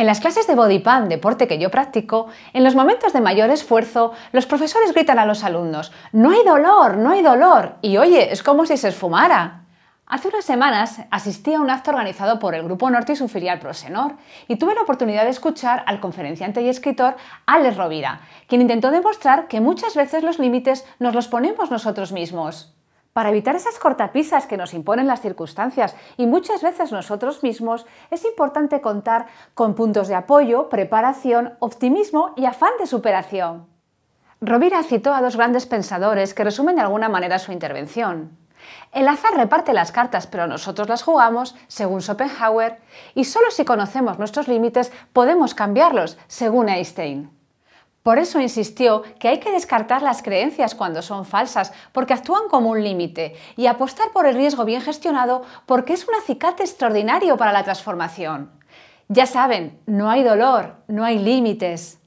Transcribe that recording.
En las clases de bodypan, deporte que yo practico, en los momentos de mayor esfuerzo, los profesores gritan a los alumnos, ¡No hay dolor! ¡No hay dolor! Y oye, es como si se esfumara. Hace unas semanas asistí a un acto organizado por el Grupo Norte y su filial Prosenor y tuve la oportunidad de escuchar al conferenciante y escritor Alex Rovira, quien intentó demostrar que muchas veces los límites nos los ponemos nosotros mismos. Para evitar esas cortapisas que nos imponen las circunstancias y muchas veces nosotros mismos, es importante contar con puntos de apoyo, preparación, optimismo y afán de superación. Rovira citó a dos grandes pensadores que resumen de alguna manera su intervención. El azar reparte las cartas, pero nosotros las jugamos, según Schopenhauer, y solo si conocemos nuestros límites podemos cambiarlos, según Einstein. Por eso insistió que hay que descartar las creencias cuando son falsas, porque actúan como un límite, y apostar por el riesgo bien gestionado porque es un acicate extraordinario para la transformación. Ya saben, no hay dolor, no hay límites.